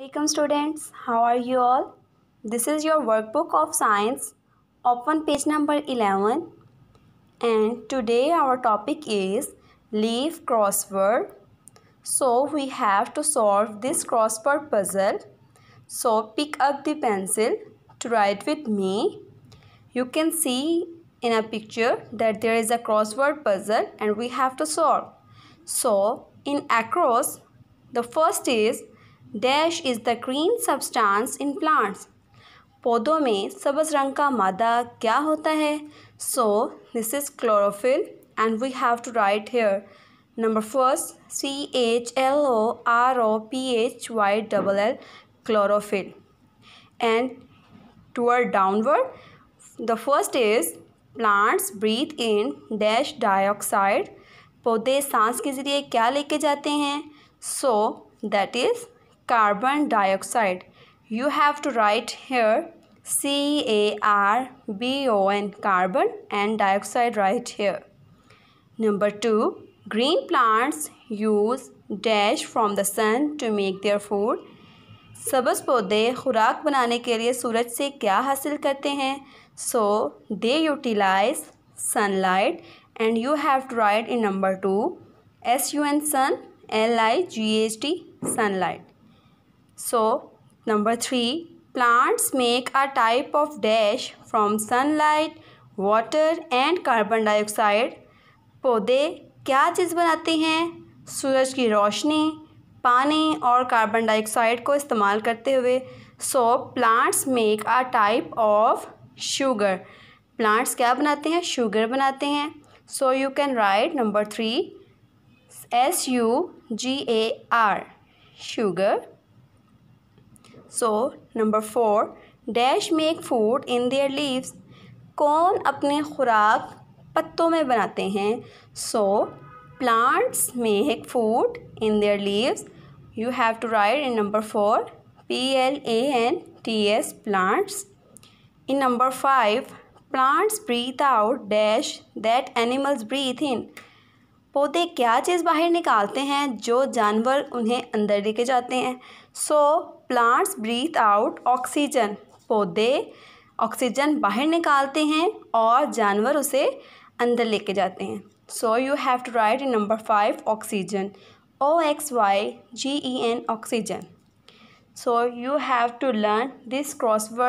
Welcome students, how are you all? This is your workbook of science, open page number 11 and today our topic is leaf crossword. So we have to solve this crossword puzzle. So pick up the pencil to write with me. You can see in a picture that there is a crossword puzzle and we have to solve. So in across, the first is dash is the green substance in plants पौधों में सब्ज रंग का मादा क्या होता है so this is chlorophyll and we have to write here number first C H L O R O P H Y double L chlorophyll and two are downward the first is plants breathe in dash dioxide पौधे सांस के ज़रिए क्या लेके जाते हैं so that is carbon dioxide you have to write here C A R B O N carbon and dioxide right here number 2 green plants use dash from the sun to make their food सब्ज़ पौधे खुराक बनाने के लिए सूरज से क्या हासिल करते हैं so they utilise sunlight and you have to write in number two S U N sun L I G H T sunlight So, number 3. Plants make a type of dash from sunlight, water and carbon dioxide. पौधे क्या चीज़ बनाते हैं सूरज की रोशनी पानी और carbon dioxide को इस्तेमाल करते हुए so plants make a type of sugar plants क्या बनाते हैं शुगर बनाते हैं so you can write number three S U G A R sugar so number four dash make food in their leaves कौन अपने खुराक पत्तों में बनाते हैं so plants make food in their leaves you have to write in number four P L A N T S plants in number five plants breathe out dash that animals breathe in पौधे क्या चीज़ बाहर निकालते हैं जो जानवर उन्हें अंदर लेके जाते हैं so plants breathe out oxygen पौधे ऑक्सीजन बाहर निकालते हैं और जानवर उसे अंदर लेके जाते हैं so you have to write in number five oxygen O X Y G E N oxygen so you have to learn this crossword